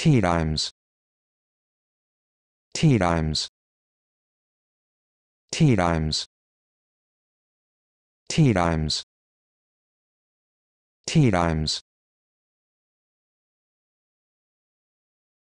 Tea times. Tea times. Tea times. Tea times. Tea times.